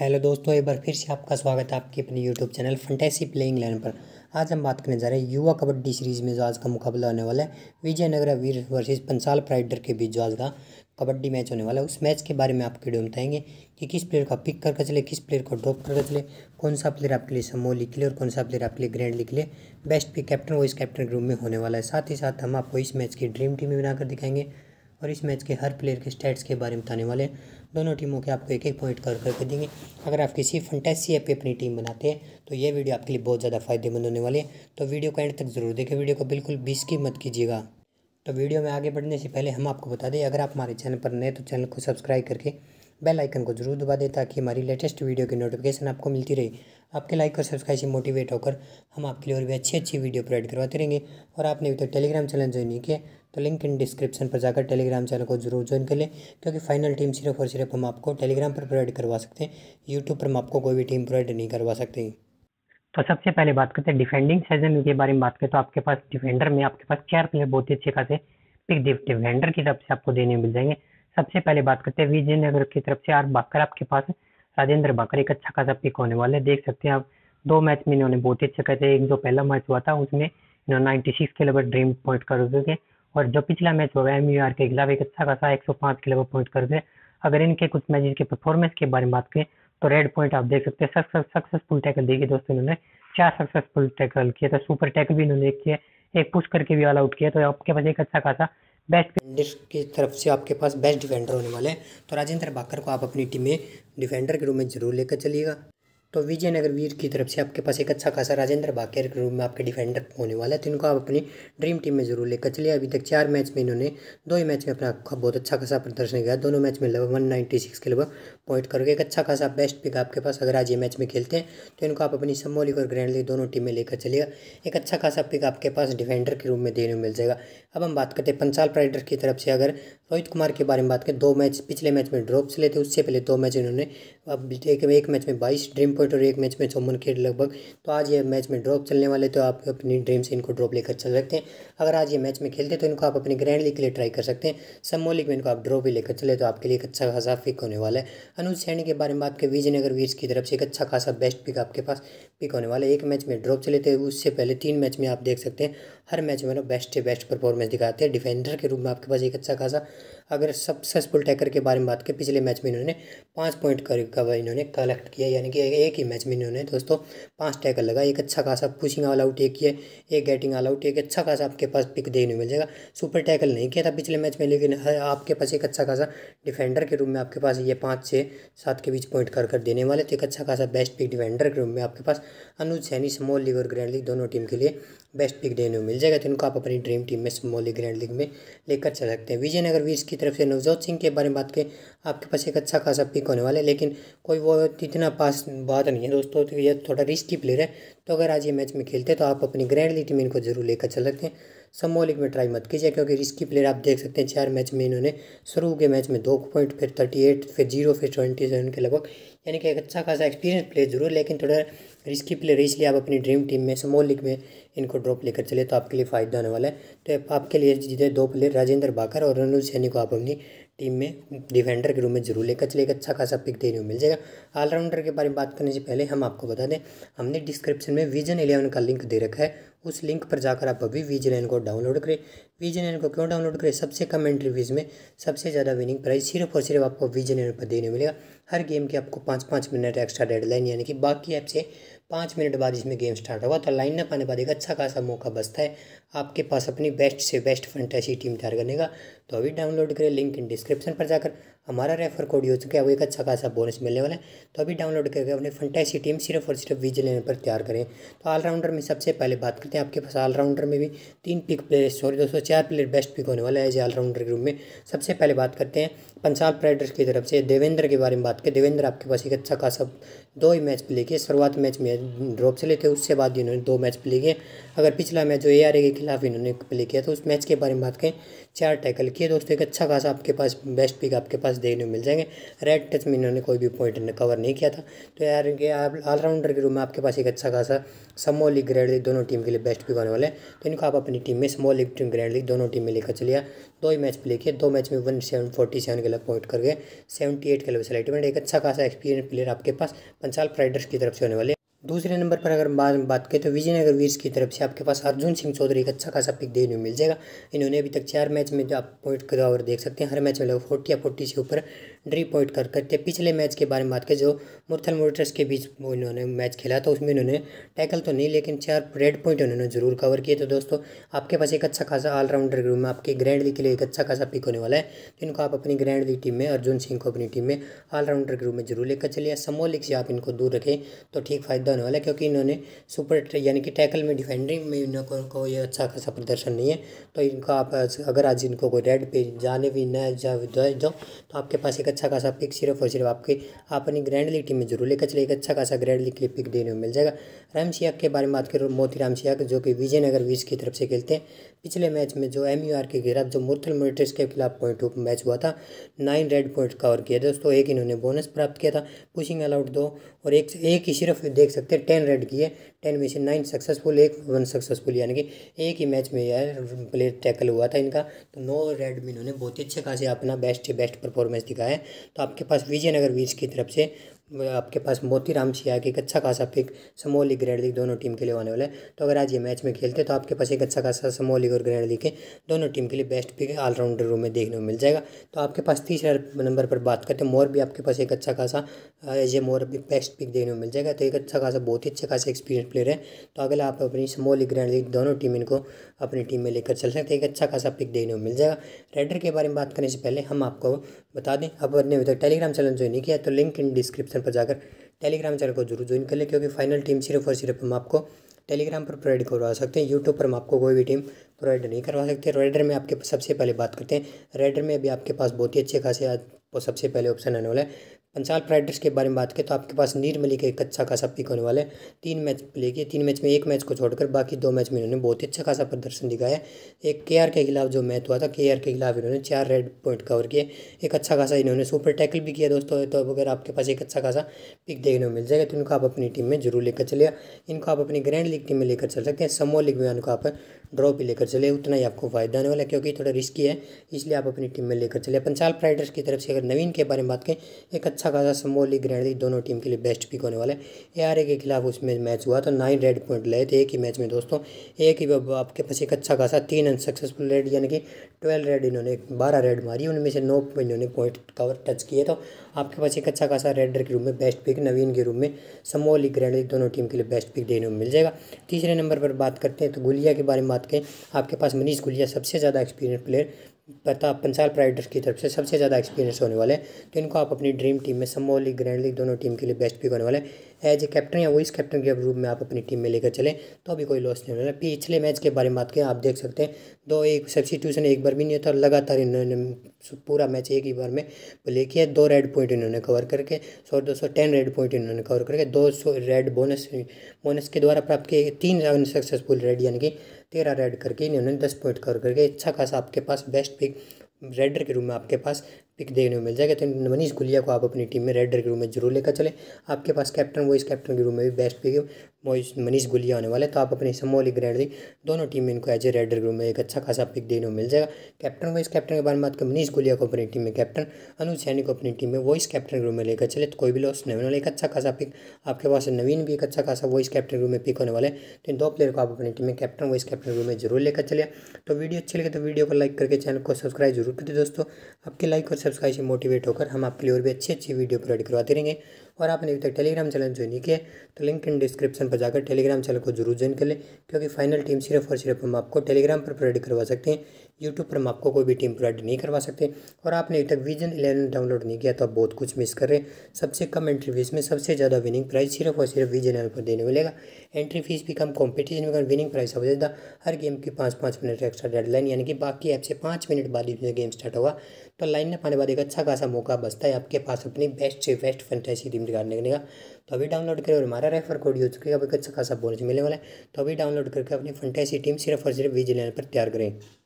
hello दोस्तों एक बार फिर से आपका स्वागत है आपके अपने YouTube channel fantasy playing line पर आज हम बात करने जा रहे हैं युवा कबड्डी सीरीज़ में जो आज का मुकाबला होने वाला है विजयनगर वीर वर्सेस पंसाल प्राइडर के बीच जो आज का कबड्डी मैच होने वाला है उस मैच के बारे में आपके वीडियो बताएंगे कि किस प्लेयर का पिक करके चले किस प्लेयर को ड्रॉप करके चले कौन सा प्लेयर आपके लिए समूह लिख ले और कौन सा प्लेयर आपके लिए ग्रैंड लिख ले बेस्ट पिक कैप्टन इस कैप्टन ग्रुप में होने वाला है साथ ही साथ हम आपको इस मैच की ड्रीम टीम में बनाकर दिखाएंगे और इस मैच के हर प्लेयर के स्टैट्स के बारे में बताने वाले हैं दोनों टीमों के आपको एक एक पॉइंट कर करके देंगे अगर आप किसी फंटेसी ऐप पर अपनी टीम बनाते हैं तो ये वीडियो आपके लिए बहुत ज़्यादा फायदेमंद होने वाली है तो वीडियो को एंड तक जरूर देखें वीडियो को बिल्कुल बीस की मत कीजिएगा तो वीडियो में आगे बढ़ने से पहले हम आपको बता दें अगर आप हमारे चैनल पर नए तो चैनल को सब्सक्राइब करके बेल आइकन को जरूर दबा दें ताकि हमारी लेटेस्ट वीडियो की नोटिफिकेशन आपको मिलती रहे आपके लाइक और सब्सक्राइब से मोटिवेट होकर हम आपके लिए और भी अच्छी अच्छी वीडियो प्रोवाइड करवाते रहेंगे और आपने अभी तक टेलीग्राम चैनल ज्वाइन नहीं किया तो लिंक इन डिस्क्रिप्शन पर जाकर टेलीग्राम चैनल को जरूर ज्वाइन कर लें क्योंकि फाइनल टीम सिर्फ और सिर्फ हम आपको टेलीग्राम पर प्रोवाइड करवा सकते हैं यूट्यूब पर हम आपको कोई भी टीम प्रोवाइड नहीं करवा सकते तो सबसे पहले बात करते हैं डिफेंडिंग सेजन के बारे में बात करें तो आपके पास डिफेंडर में आपके पास चार प्लेयर बहुत ही अच्छे खासे पिक डिफेंडर की तरफ से आपको देने मिल जाएंगे सबसे पहले बात करते हैं विजयनगर की तरफ से आर बाकर आपके पास राजेंद्र बाकर एक अच्छा खासा पिक होने वाला है देख सकते हैं आप दो मैच में इन्होंने बहुत ही अच्छे हैं एक जो पहला मैच हुआ था उसमें इन्होंने नाइन्टी सिक्स के लगभग ड्रीम पॉइंट कर चुके और जो पिछला मैच होगा एम यू आर के खिलाफ एक अच्छा खासा एक सौ पाँच के लगभग पॉइंट कर गए अगर इनके कुछ मैच के परफॉर्मेंस के बारे में बात करें तो रेड पॉइंट आप देख सकते हैं सक्सेसफुल टैकल देखिए दोस्तों इन्होंने चार सक्सेसफुल टैकल किया तो सुपर टैकल भी इन्होंने किया एक पुश करके भी ऑल आउट किया तो आपके पास एक अच्छा खासा बेस्ट डिफेंडर की तरफ से आपके पास बेस्ट डिफेंडर होने वाले हैं तो राजेंद्र भाकर को आप अपनी टीम में डिफेंडर के रूप में जरूर लेकर चलिएगा तो विजयनगर वीर की तरफ से आपके पास एक अच्छा खासा राजेंद्र भाकेर के रूप में आपके डिफेंडर होने वाला है तो इनको आप अपनी ड्रीम टीम में जरूर लेकर चलिए अभी तक चार मैच में इन्होंने दो ही मैच में अपना बहुत अच्छा खासा प्रदर्शन किया दोनों मैच में लगभग वन नाइन्टी सिक्स के लगभग पॉइंट करोगे एक अच्छा खासा बेस्ट पिक आपके पास अगर आज ये मैच में खेलते हैं तो इनको आप अपनी सम्मोलिक और ग्रैंड लीग दोनों टीम में लेकर चलिएगा एक अच्छा खासा पिक आपके पास डिफेंडर के रूप में देने में मिल जाएगा अब हम बात करते हैं पंचाल प्राइडर की तरफ से अगर रोहित कुमार के बारे में बात करें दो मैच पिछले मैच में ड्रॉप से लेते उससे पहले दो मैच इन्होंने अब एक, एक मैच में बाईस ड्रीम पॉइंट और एक मैच में चौवन खेल लगभग तो आज ये मैच में ड्रॉप चलने वाले तो आप अपनी ड्रीम से इनको ड्रॉप लेकर चल सकते हैं अगर आज ये मैच में खेलते तो इनको आप अपनी ग्रैंड लीग के लिए ट्राई कर सकते हैं सम्मोलिक में इनको आप ड्रॉप भी लेकर चले तो आपके लिए एक अच्छा खासा फिक होने वाला है अनुज सैनी के बारे में बात करें विजयनगर वीर्स की तरफ से एक अच्छा खासा बेस्ट पिक आपके पास पिक होने वाला है एक मैच में ड्रॉप चले थे उससे पहले तीन मैच में आप देख सकते हैं हर मैच में ना बेस्ट से बेस्ट परफॉर्मेंस दिखाते हैं डिफेंडर के रूप में आपके पास एक अच्छा खासा अगर सक्सेसफुल टैकर के बारे में बात करें पिछले मैच में इन्होंने पाँच पॉइंट कवर इन्होंने कलेक्ट किया यानी कि एक ही मैच में इन्होंने दोस्तों पाँच टैकर लगा एक अच्छा खासा पुशिंग ऑल आउट एक किया एक गेटिंग ऑल आउट एक अच्छा खासा आपके पास पिक देखने मिल जाएगा सुपर टैकल नहीं किया था पिछले मैच में लेकिन आपके पास एक अच्छा खासा डिफेंडर के रूप में आपके पास ये पाँच से सात के बीच पॉइंट कर कर देने वाले थे एक अच्छा खासा बेस्ट पिक डिफेंडर के रूप में आपके पास अनुज सैनी स्मॉल लीग और ग्रैंड लीग दोनों टीम के लिए बेस्ट पिक देने मिल जाएगा तो इनको आप अपनी ड्रीम टीम में मोली ग्रैंड लीग में लेकर चल सकते हैं विजयनगर वीज की तरफ से नवजोत सिंह के बारे में बात करें आपके पास एक अच्छा खासा पिक होने वाला है लेकिन कोई वो इतना पास बात नहीं है दोस्तों तो ये थोड़ा रिस्की प्लेयर है तो अगर आज ये मैच में खेलते हैं तो आप अपनी ग्रैंड लीग टीम इनको जरूर लेकर चल सकते हैं समूह लीग में ट्राई मत कीजिए क्योंकि रिस्की प्लेयर आप देख सकते हैं चार मैच में इन्होंने शुरू के मैच में दो पॉइंट फिर थर्टी एट फिर जीरो फिर ट्वेंटी सेवन के लगभग यानी कि एक अच्छा खासा एक्सपीरियंस प्लेयर जरूर लेकिन थोड़ा रिस्की प्लेयर इसलिए आप अपनी ड्रीम टीम में स्मॉल लीग में इनको ड्रॉप लेकर चले तो आपके लिए फ़ायदा होने वाला है तो आपके लिए जीते दो प्लेयर राजेंद्र बाकर और अनुज सैनी को आप अपनी टीम में डिफेंडर के रूप में जरूर लेकर चले एक अच्छा खासा पिक देने को मिल जाएगा ऑलराउंडर के बारे में बात करने से पहले हम आपको बता दें हमने डिस्क्रिप्शन में विजन एलेवन का लिंक दे रखा है उस लिंक पर जाकर आप अभी वी को डाउनलोड करें वी को क्यों डाउनलोड करें सबसे कम एंट्री फीस में सबसे ज़्यादा विनिंग प्राइस सिर्फ और सिर्फ आपको वी जी पर देने मिलेगा हर गेम की आपको पाँच पाँच मिनट एक्स्ट्रा डेडलाइन यानी कि बाकी ऐप से पाँच मिनट बाद इसमें गेम स्टार्ट होगा तो लाइन ना पाने बाद एक अच्छा खासा मौका बचता है आपके पास अपनी बेस्ट से बेस्ट फंटेसी टीम तैयार करने का तो अभी डाउनलोड करें लिंक इन डिस्क्रिप्शन पर जाकर हमारा रेफर कोड यूज करके आपको एक अच्छा खासा बोनस मिलने वाला है तो अभी डाउनलोड करके अपने फंटैसी टीम सिर्फ और सिर्फ वीज लेने पर तैयार करें तो ऑलराउंडर में सबसे पहले बात करते हैं आपके पास ऑलराउंडर में भी तीन पिक प्लेयर सॉरी दोस्तों चार प्लेयर बेस्ट पिक होने वाला है एज ऑलराउंडर ग्रुप में सबसे पहले बात करते हैं पंजाब राइडर्स की तरफ से देवेंद्र के बारे में बात करें देवेंद्र आपके पास एक अच्छा खासा दो ही मैच प्ले किए शुरुआत मैच में ड्रॉप से थे उससे बाद इन्होंने दो मैच प्ले किए अगर पिछला मैच जो ए के खिलाफ इन्होंने प्ले किया तो उस मैच के बारे में बात करें चार टैकल किए दोस्तों एक अच्छा खासा आपके पास बेस्ट पिक आपके पास देखने में मिल जाएंगे रेड टच में इन्होंने कोई भी पॉइंट कवर नहीं किया था तो के ऑलराउंडर के रूप में आपके पास एक अच्छा खासा स्मॉल लीग ग्रैंड लीग दोनों टीम के लिए बेस्ट पिक होने वाले तो इनको आप अपनी टीम में small league team grand league दोनों टीम में लेकर चलिए दो ही मैच प्ले किए दो मैच में वन सेवन फोर्टी सेवन के लग पॉइंट कर गए सेवेंटी एट के लग सेलेक्ट एक अच्छा खासा एक्सपीरियंस प्लेयर आपके पास पंचाल राइडर्स की तरफ से होने वाले दूसरे नंबर पर अगर बाद बात करें तो विजयनगर वीर्स की तरफ से आपके पास अर्जुन सिंह चौधरी एक अच्छा खासा पिक देखने में मिल जाएगा इन्होंने अभी तक चार मैच में जो आप पॉइंट का देख सकते हैं हर मैच में लगभग फोर्टी या फोर्टी से ऊपर ड्री पॉइंट कर करते पिछले मैच के बारे में बात करें जो मुरथल मोटर्स के बीच इन्होंने मैच खेला था उसमें इन्होंने टैकल तो नहीं लेकिन चार रेड पॉइंट उन्होंने जरूर कवर किए तो दोस्तों आपके पास एक अच्छा खासा ऑलराउंडर ग्रुप में आपके ग्रैंड लीग के लिए एक अच्छा खासा पिक होने वाला है तो इनको आप अपनी ग्रैंड लीग टीम में अर्जुन सिंह को अपनी टीम में ऑलराउंडर ग्रुप में जरूर लेकर चले समोल लीग से आप इनको दूर रखें तो ठीक फायदा होने वाला है क्योंकि इन्होंने सुपर यानी कि टैकल में डिफेंडिंग में इनको को ये अच्छा खासा प्रदर्शन नहीं है तो इनको आप अगर आज इनको कोई रेड पे जाने भी न जाओ तो आपके पास एक अच्छा अच्छा खासा पिक सिर्फ और सिर्फ आपके आप अपनी ग्रैंड लीग टीम में जरूर लेकर चले एक अच्छा खासा ग्रैंड लीग के लिए पिक देने में मिल जाएगा राम के बारे में बात करें मोती राम जो कि विजयनगर वीज की तरफ से खेलते हैं पिछले मैच में जो एम के खिलाफ जो मुरथल मोरिटर्स के खिलाफ पॉइंट ऑफ मैच हुआ था नाइन रेड पॉइंट कवर किया दोस्तों एक इन्होंने बोनस प्राप्त किया था पुशिंग अलाउट दो और एक एक ही सिर्फ देख सकते हैं टेन रेड किए टेन में से नाइन सक्सेसफुल एक वन सक्सेसफुल यानी कि एक ही मैच में यार प्लेयर टैकल हुआ था इनका तो नो रेड में इन्होंने बहुत ही अच्छे खासे अपना बेस्ट बेस्ट परफॉर्मेंस दिखाया है तो आपके पास विजयनगर वीर्स की तरफ से आपके पास मोती राम सिया के एक अच्छा खासा pick small league grand league दोनों टीम के लिए होने वाला है तो अगर आज ये मैच में खेलते तो आपके पास एक अच्छा खासा समोली लीग और ग्रैंड लीग के दोनों टीम के लिए बेस्ट पिक ऑलराउंडर रूम में देखने को मिल जाएगा तो आपके पास तीसरे नंबर पर बात करते हैं मोर भी आपके पास एक अच्छा खासा एज ए मोर भी बेस्ट पिक देखने को मिल जाएगा तो एक अच्छा खासा बहुत ही अच्छा खासा एक्सपीरियंस प्लेयर है तो अगले आप अपनी समूह लीग ग्रैंड लीग दोनों टीम इनको अपनी टीम में लेकर चल सकते हैं तो एक अच्छा खासा पिक देखने को मिल जाएगा रेडर के बारे में बात करने से पहले हम आपको बता दें आप अपने टेलीग्राम तो चैनल ज्वाइन नहीं किया तो लिंक इन डिस्क्रिप्शन डिस्क्रिप्शन पर जाकर टेलीग्राम चैनल को जरूर ज्वाइन कर ले क्योंकि फाइनल टीम सिर्फ और सिर्फ हम आपको टेलीग्राम पर प्रोवाइड करवा सकते हैं यूट्यूब पर हम आपको कोई भी टीम प्रोवाइड नहीं करवा सकते रेडर में आपके सबसे पहले बात करते हैं रेडर में भी आपके पास बहुत ही अच्छे खासे वो सबसे पहले ऑप्शन आने वाला है पंचाल राइडर्स के बारे में बात करें तो आपके पास नीरमली का एक अच्छा खासा पिक होने वाला है तीन मैच प्ले किए तीन मैच में एक मैच को छोड़कर बाकी दो मैच में इन्होंने बहुत ही अच्छा खासा प्रदर्शन दिखाया एक के आर के खिलाफ जो मैच हुआ था के आर के खिलाफ इन्होंने चार रेड पॉइंट कवर किए एक अच्छा खासा इन्होंने सुपर टैकल भी किया दोस्तों तो अगर आपके पास एक अच्छा खासा पिक देखने को मिल जाएगा तो इनको आप अपनी टीम में जरूर लेकर चले इनको आप अपनी ग्रैंड लीग टीम में लेकर चल सकते हैं समो लीग में इनको आप ड्रॉ पे लेकर चले उतना ही आपको फायदा होने वाला है क्योंकि थोड़ा रिस्की है इसलिए आप अपनी टीम में लेकर चले पंचाल राइडर्स की तरफ से अगर नवीन के बारे में बात करें एक अच्छा खासा ग्रैंड लीग दोनों टीम के लिए बेस्ट पिक होने वाला है ए के खिलाफ उसमें मैच हुआ तो नाइन रेड पॉइंट लगे थे एक ही मैच में दोस्तों एक ही आपके पास एक अच्छा खासा तीन अनसक्सेसफुल रेड यानी कि ट्वेल्व रेड इन्होंने बारह रेड मारी उनमें से नौ इन्होंने पॉइंट कवर टच किए तो आपके पास एक अच्छा खासा रेडर के रूप में बेस्ट पिक नवीन के रूप में समोली लीग दोनों टीम के लिए बेस्ट पिक देने में मिल जाएगा तीसरे नंबर पर बात करते हैं तो गुलिया के बारे में बात करें आपके पास मनीष गुलिया सबसे ज़्यादा एक्सपीरियंस प्लेयर पता पंचाल प्राइडर्स की तरफ से सबसे ज़्यादा एक्सपीरियंस होने वाले हैं तो इनको आप अपनी ड्रीम टीम में समोल लीग ग्रैंड लीग दोनों टीम के लिए बेस्ट पिक होने वाले हैं एज ए कैप्टन या वाइस कैप्टन के रूप में आप अपनी टीम में लेकर चलें तो अभी कोई लॉस नहीं होने वाला पिछले मैच के बारे में बात करें आप देख सकते हैं दो एक सब्सिट्यूशन एक बार भी नहीं था लगातार इन्होंने पूरा मैच एक ही बार में प्ले किया दो रेड पॉइंट इन्होंने कवर करके सौ दो सौ टेन रेड पॉइंट इन्होंने कवर करके दो सौ रेड बोनस बोनस के द्वारा प्राप्त किए तीन सक्सेसफुल रेड यानी कि तेरह रेड करके इन्होंने दस पॉइंट कवर करके अच्छा खासा आपके पास बेस्ट पिक रेडर के रूम में आपके पास पिक देखने को मिल जाएगा तो मनीष गुलिया को आप अपनी टीम में रेडर के रूम में जरूर लेकर चले आपके पास कैप्टन वो इस कैप्टन के रूम में भी बेस्ट पिक मनीष गुलिया होने वाले तो आप अपने समोली दी दोनों टीम में इनको एज ए रेडर ग्रुप में एक अच्छा खासा पिक देने को मिल जाएगा कैप्टन वाइस कैप्टन के बारे में बात करें मनीष गुलिया को अपनी टीम में कैप्टन अनुज सैनी को अपनी टीम में वॉइस कैप्टन ग्रुप में लेकर चले तो कोई भी लॉस नहीं होने एक अच्छा खासा पिक आपके पास नवीन भी एक अच्छा खासा वॉइस कैप्टन ग्रुप में पिक होने वाले तो इन दो प्लेयर को आप अपनी टीम में कैप्टन वॉइस कैप्टन ग्रुप में जरूर लेकर चले तो वीडियो अच्छी लगे तो वीडियो को लाइक करके चैनल को सब्सक्राइब जरूर कर दे दोस्तों आपके लाइक और सब्सक्राइब से मोटिवेट होकर हम आपके लिए और भी अच्छी अच्छी वीडियो प्रोवाइड करवाते रहेंगे और आपने अभी तक टेलीग्राम चैनल ज्वाइन नहीं किया तो लिंक इन डिस्क्रिप्शन पर जाकर टेलीग्राम चैनल को जरूर ज्वाइन कर लें क्योंकि फाइनल टीम सिर्फ और सिर्फ हम आपको टेलीग्राम पर प्रोवाइड करवा सकते हैं यूट्यूब पर हम आपको कोई भी टीम प्रोवाइड नहीं करवा सकते और आपने अभी तक विजन इलेवन डाउनलोड नहीं किया तो आप बहुत कुछ मिस कर रहे हैं सबसे कम एंट्री फीस में सबसे ज़्यादा विनिंग प्राइस सिर्फ और सिर्फ विजन इलेवन पर देने मिलेगा एंट्री फीस भी कम कॉम्पिटिशन में विनिंग प्राइस सबसे ज़्यादा हर गेम की पाँच पाँच मिनट एक्स्ट्रा डेडलाइन यानी कि बाकी ऐप से पाँच मिनट बाद ही गेम स्टार्ट होगा तो लाइन में पाने बाद एक अच्छा खासा मौका बचता है आपके पास अपनी बेस्ट से बेस्ट फैंटेसी टीम निकालने का तो अभी डाउनलोड करें और हमारा रेफर कोड यूज करके आपको अच्छा खासा बोनस मिलने वाला है तो अभी डाउनलोड करके अपनी फंटेसी टीम सिर्फ और सिर्फ इलेवन पर तैयार करें